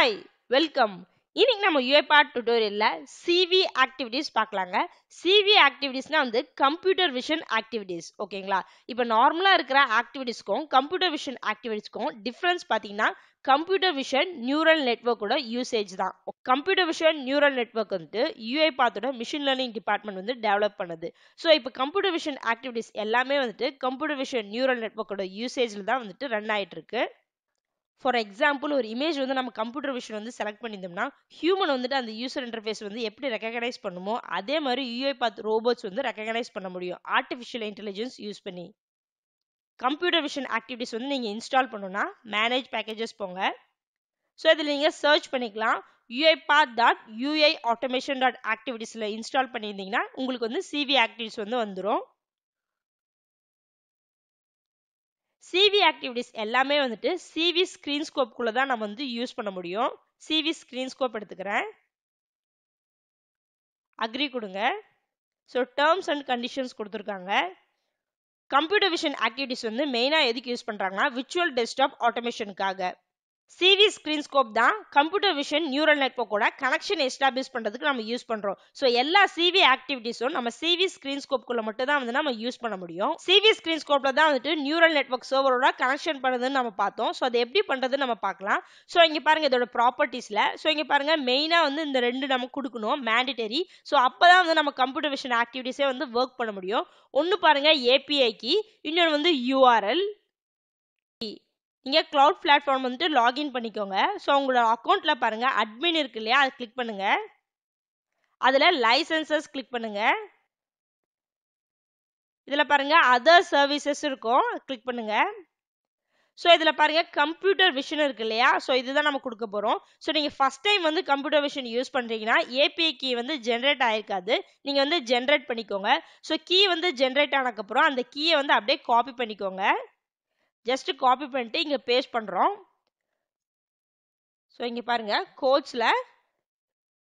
hi welcome இன்னைக்கு நம்ம part டுட்டோரியலில் சிவி ஆக்டிவிட்டீஸ் பார்க்கலாங்க சிவி ஆக்டிவிட்டீஸ்னால் வந்து கம்ப்யூட்டர் விஷன் ஆக்டிவிட்டீஸ் ஓகேங்களா இப்போ நார்மலாக இருக்கிற ஆக்டிவிட்டீஸ்க்கும் கம்ப்யூட்டர் விஷன் ஆக்டிவிட்டீஸ்க்கும் டிஃப்ரென்ஸ் பார்த்தீங்கன்னா கம்ப்யூட்டர் விஷன் நியூரல் நெட்ஒர்க்கோட யூசேஜ் தான் கம்ப்யூட்டர் விஷன் நியூரல் நெட்ஒர்க் வந்து பார்த்தோட மிஷின் லேர்னிங் டிபார்ட்மெண்ட் வந்து டெவலப் பண்ணுது ஸோ இப்போ கம்ப்யூட்டர் விஷன் ஆக்டிவிட்டீஸ் எல்லாமே வந்துட்டு கம்ப்யூட்டர் விஷன் நியூரல் நெட்ஒர்க்கோட யூசேஜில் தான் வந்துட்டு ரன் ஆகிட்டு இருக்கு ஃபார் எக்ஸாம்பிள் ஒரு இமேஜ் வந்து நம்ம கம்ப்யூட்டர் விஷன் வந்து செலக்ட் பண்ணியிருந்தோம்னா ஹியூமன் வந்துட்டு அந்த யூசர் இன்டர்ஃபேஸ் வந்து எப்படி ரெக்கக்னைஸ் பண்ணுமோ அதே மாதிரி யூஐ பாத் ரோபோட்ஸ் வந்து ரெக்கக்னைஸ் பண்ண முடியும் ஆர்டிஃபிஷியல் இன்டெலிஜென்ஸ் யூஸ் பண்ணி கம்ப்யூட்டர் விஷன் ஆக்டிவிட்டிஸ் வந்து நீங்கள் இன்ஸ்டால் பண்ணணும்னா மேனேஜ் பேக்கேஜஸ் போங்க ஸோ இதில் நீங்கள் சர்ச் பண்ணிக்கலாம் UiPath dot UI automation dot ஆக்டிவிட்டீஸில் இன்ஸ்டால் பண்ணியிருந்தீங்கன்னா உங்களுக்கு வந்து சிவி ஆக்டிவிட்டிஸ் வந்து வந்துடும் சிவி ஆக்டிவிட்டிஸ் எல்லாமே வந்துட்டு சிவி ஸ்க்ரீன் தான் நம்ம வந்து யூஸ் பண்ண முடியும் சிவி ஸ்க்ரீன்ஸ்கோப் எடுத்துக்கிறேன் அக்ரி கொடுங்க ஸோ டேர்ம்ஸ் அண்ட் கண்டிஷன்ஸ் கொடுத்துருக்காங்க கம்ப்யூட்டர் விஷன் ஆக்டிவிட்டிஸ் வந்து மெயினாக எதுக்கு யூஸ் பண்ணுறாங்கன்னா விர்ச்சுவல் டெஸ்க்டாப் ஆட்டோமேஷனுக்காக சிவி ஸ்க்ரீன்ஸ்கோப் ஸ்கோப் தான் கம்ப்யூட்டர் விஷன் நியூரல் நெட்ஒர்க்கோட கனெக்ஷன் எஸ்டாப்ளிஷ் பண்ணுறதுக்கு நம்ம யூஸ் பண்ணுறோம் ஸோ எல்லா சிவி ஆக்டிவிட்டிஸும் நம்ம சிவி ஸ்க்ரீன் ஸ்கோப்குள்ள மட்டும் தான் வந்து நம்ம யூஸ் பண்ண முடியும் சிவி ஸ்க்ரீன் ஸ்கோப்பில் தான் வந்துட்டு நியூரல் நெட்ஒர்க் சர்வரோட கனெக்ஷன் பண்ணுறதுன்னு நம்ம பார்த்தோம் ஸோ அது எப்படி பண்ணுறதுன்னு நம்ம பார்க்கலாம் ஸோ இங்கே பாருங்கள் இதோட ப்ராப்பர்ட்டிஸில் ஸோ இங்கே பாருங்கள் மெயினாக வந்து இந்த ரெண்டு நம்ம கொடுக்கணும் மேண்டிட்டரி ஸோ அப்போ தான் வந்து நம்ம கம்ப்யூட்டர் விஷன் ஆக்டிவிட்டிஸே வந்து ஒர்க் பண்ண முடியும் ஒன்று பாருங்கள் ஏபிஐக்கு இன்னொன்று வந்து யூஆர்எல் நீங்கள் க்ளவுட் பிளாட்ஃபார்ம் வந்துட்டு லாகின் பண்ணிக்கோங்க ஸோ உங்களோட அக்கௌண்ட்டில் பாருங்கள் அட்மின் இருக்கு இல்லையா அதை கிளிக் பண்ணுங்கள் அதில் லைசன்சஸ் கிளிக் பண்ணுங்கள் இதில் பாருங்கள் அதர் சர்வீசஸ் இருக்கும் கிளிக் பண்ணுங்கள் ஸோ இதில் பாருங்கள் கம்ப்யூட்டர் விஷன் இருக்கு இல்லையா ஸோ இதுதான் நம்ம கொடுக்க போகிறோம் ஸோ நீங்கள் ஃபஸ்ட் டைம் வந்து கம்ப்யூட்டர் விஷன் யூஸ் பண்ணுறீங்கன்னா ஏபிஐ கீ வந்து ஜென்ரேட் ஆகிருக்காது நீங்கள் வந்து ஜென்ரேட் பண்ணிக்கோங்க ஸோ கீ வந்து ஜென்ரேட் ஆனதுக்கப்புறம் அந்த கீயை வந்து அப்படியே காப்பி பண்ணிக்கோங்க ஜஸ்ட்டு காப்பி பண்ணிட்டு இங்கே பேஸ்ட் பண்ணுறோம் ஸோ இங்கே பாருங்கள் கோட்ஸில்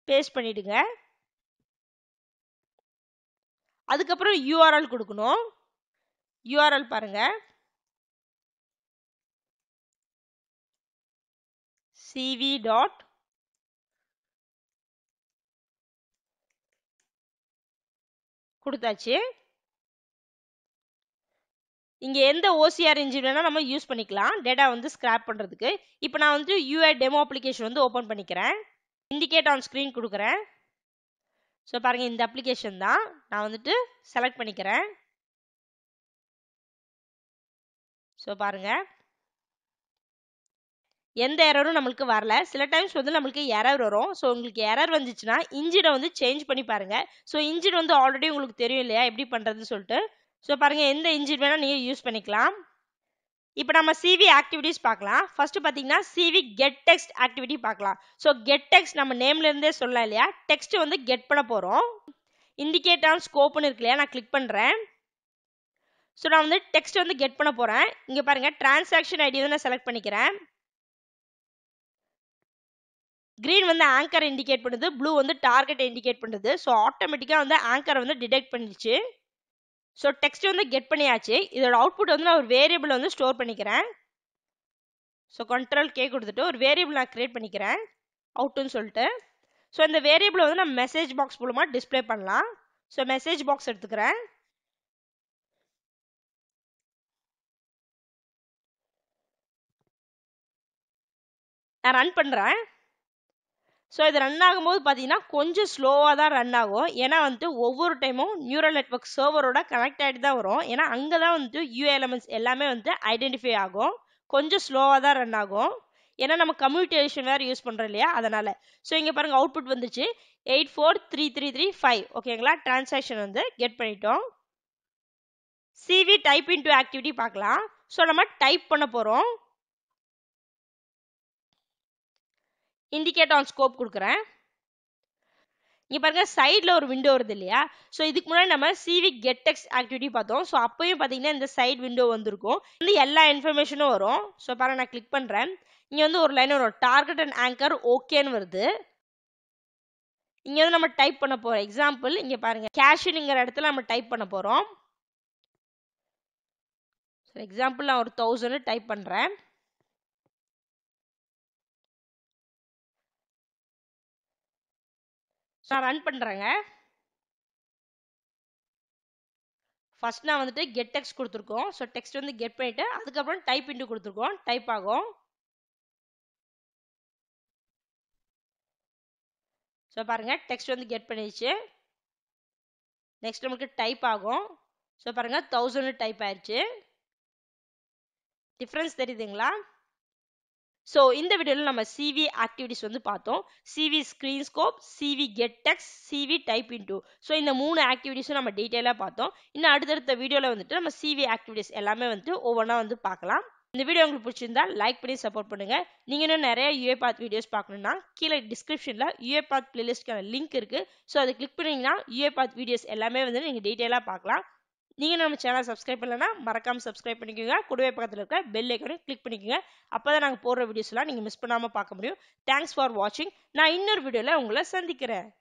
பேஸ்ட் பண்ணிவிடுங்க அதுக்கப்புறம் யூஆர்எல் கொடுக்கணும் யூஆர்எல் பாருங்கள் சிவி டாட் கொடுத்தாச்சு இங்கே எந்த ஓசிஆர் இன்ஜின் வேணால் நம்ம யூஸ் பண்ணிக்கலாம் டேட்டா வந்து ஸ்க்ராப் பண்ணுறதுக்கு இப்போ நான் வந்து யூஐ டெமோ அப்ளிகேஷன் வந்து ஓப்பன் பண்ணிக்கிறேன் இண்டிகேட் ஆன் ஸ்க்ரீன் கொடுக்குறேன் ஸோ பாருங்கள் இந்த அப்ளிகேஷன் தான் நான் வந்துட்டு செலக்ட் பண்ணிக்கிறேன் ஸோ பாருங்கள் எந்த எரரும் நம்மளுக்கு வரல சில டைம்ஸ் வந்து நம்மளுக்கு எரர் வரும் ஸோ உங்களுக்கு எரர் வந்துச்சுன்னா இன்ஜினை வந்து சேஞ்ச் பண்ணி பாருங்கள் ஸோ இன்ஜின் வந்து ஆல்ரெடி உங்களுக்கு தெரியும் இல்லையா எப்படி பண்ணுறதுன்னு சொல்லிட்டு ஸோ பாருங்கள் எந்த இன்ஜின் வேணால் நீங்கள் யூஸ் பண்ணிக்கலாம் இப்போ நம்ம சிவி ஆக்டிவிட்டிஸ் பார்க்கலாம் ஃபர்ஸ்ட் பார்த்தீங்கன்னா சிவி கெட் டெக்ஸ்ட் ஆக்டிவிட்டி பார்க்கலாம் ஸோ கெட் டெக்ஸ்ட் நம்ம நேம்லேருந்தே சொல்லலாம் இல்லையா டெக்ஸ்ட் வந்து கெட் பண்ண போகிறோம் இண்டிகேட் ஆன் ஸ்கோப்னு இருக்கு இல்லையா நான் கிளிக் பண்ணுறேன் ஸோ நான் வந்து டெக்ஸ்ட் வந்து கெட் பண்ண போகிறேன் இங்கே பாருங்கள் டிரான்சாக்ஷன் ஐடி வந்து நான் செலக்ட் பண்ணிக்கிறேன் க்ரீன் வந்து ஆங்கர் இண்டிகேட் பண்ணுது ப்ளூ வந்து டார்கெட் இண்டிகேட் பண்ணுது ஸோ ஆட்டோமேட்டிக்காக வந்து ஆங்கர் வந்து டிடெக்ட் பண்ணிடுச்சு ஸோ டெக்ஸ்ட் வந்து கெட் பண்ணியாச்சு இதோட அவுட்புட் வந்து நான் ஒரு வேரியபிள் வந்து ஸ்டோர் பண்ணிக்கிறேன் ஸோ கண்ட்ரோல் கே கொடுத்துட்டு ஒரு வேரியபிள் நான் க்ரியேட் பண்ணிக்கிறேன் அவுட்டுன்னு சொல்லிட்டு ஸோ இந்த வேரியபிளை வந்து நம்ம மெசேஜ் பாக்ஸ் மூலமாக டிஸ்பிளே பண்ணலாம் ஸோ மெசேஜ் பாக்ஸ் எடுத்துக்கிறேன் நான் ரன் பண்ணுறேன் ஸோ இது ரன் ஆகும்போது பார்த்தீங்கன்னா கொஞ்சம் ஸ்லோவாக தான் ரன் ஆகும் ஏன்னா வந்து ஒவ்வொரு டைமும் நியூரல் நெட்ஒர்க் சர்வரோட கனெக்ட் ஆகிட்டு தான் வரும் ஏன்னா அங்கே தான் வந்துட்டு யூ எலமெண்ட்ஸ் எல்லாமே வந்து ஐடென்டிஃபை ஆகும் கொஞ்சம் ஸ்லோவாக தான் ரன் ஆகும் ஏன்னா நம்ம கம்யூனிகேஷன் வேறு யூஸ் பண்ணுறோம் இல்லையா அதனால் ஸோ இங்கே பாருங்கள் அவுட்புட் வந்துச்சு eight four three three three five ஓகேங்களா டிரான்சாக்ஷன் வந்து கெட் பண்ணிட்டோம் CV type into activity பார்க்கலாம் ஸோ நம்ம டைப் பண்ண போகிறோம் இண்டிகேட் ஆன் ஸ்கோப் கொடுக்குறேன் இங்கே பாருங்க சைடில் ஒரு விண்டோ வருது இல்லையா ஸோ இதுக்கு முன்னாடி நம்ம சிவி கெட் டெக்ஸ்ட் ஆக்டிவிட்டி பார்த்தோம் ஸோ அப்போயும் பார்த்தீங்கன்னா இந்த சைட் விண்டோ வந்திருக்கும் வந்து எல்லா இன்ஃபர்மேஷனும் வரும் ஸோ பாருங்கள் நான் கிளிக் பண்ணுறேன் இங்கே வந்து ஒரு லைன் வரும் டார்கெட் அண்ட் ஆங்கர் ஓகேன்னு வருது இங்கே வந்து நம்ம டைப் பண்ண போகிறோம் எக்ஸாம்பிள் இங்கே பாருங்கள் கேஷுங்கிற இடத்துல நம்ம டைப் பண்ண போகிறோம் ஸோ எக்ஸாம்பிள் நான் ஒரு தௌசண்ட் டைப் பண்ணுறேன் நான் ரன் பண்ணுறேங்க ஃபஸ்ட் நான் வந்துட்டு கெட் டெக்ஸ்ட் கொடுத்துருக்கோம் ஸோ டெக்ஸ்ட் வந்து கெட் பண்ணிவிட்டு அதுக்கப்புறம் டைப் இன்ட்டு கொடுத்துருக்கோம் டைப் ஆகும் ஸோ பாருங்கள் டெக்ஸ்ட் வந்து கெட் பண்ணிடுச்சு நெக்ஸ்ட் நம்மளுக்கு டைப் ஆகும் ஸோ பாருங்கள் தௌசண்ட் டைப் ஆயிடுச்சு டிஃப்ரென்ஸ் தெரியுதுங்களா ஸோ இந்த வீடியோவில் நம்ம சிவி ஆக்டிவிட்டிஸ் வந்து பார்த்தோம் CV screen scope CV get text CV type into so இந்த மூணு ஆக்டிவிட்டிஸும் நம்ம டீட்டெயிலாக பார்த்தோம் இன்னும் அடுத்தடுத்த வீடியோவில் வந்துட்டு நம்ம சிவி ஆக்டிவிட்டிஸ் எல்லாமே வந்துட்டு ஒவ்வொன்றா வந்து பார்க்கலாம் இந்த வீடியோ உங்களுக்கு பிடிச்சிருந்தா லைக் பண்ணி சப்போர்ட் பண்ணுங்கள் நீங்கள் இன்னும் நிறைய யூஏ பாத் வீடியோஸ் பார்க்கணுன்னா கீழே டிஸ்கிரிப்ஷனில் பாத் பிளேலிஸ்ட்க்கான லிங்க் இருக்குது ஸோ அதை கிளிக் பண்ணிங்கன்னா பாத் வீடியோஸ் எல்லாமே வந்து நீங்கள் டீட்டெயிலாக பார்க்கலாம் நீங்கள் நம்ம சேனல் சப்ஸ்கிரைப் பண்ணலன்னா மறக்காமல் சப்ஸ்கிரைப் பண்ணிக்கோங்க குடுவை பக்கத்தில் இருக்க பெல் ஐக்கனையும் கிளிக் பண்ணிக்கோங்க அப்போ தான் நாங்கள் போடுற வீடியோஸ்லாம் நீங்கள் மிஸ் பண்ணாமல் பார்க்க முடியும் தேங்க்ஸ் ஃபார் வாட்சிங் நான் இன்னொரு வீடியோவில் உங்களை சந்திக்கிறேன்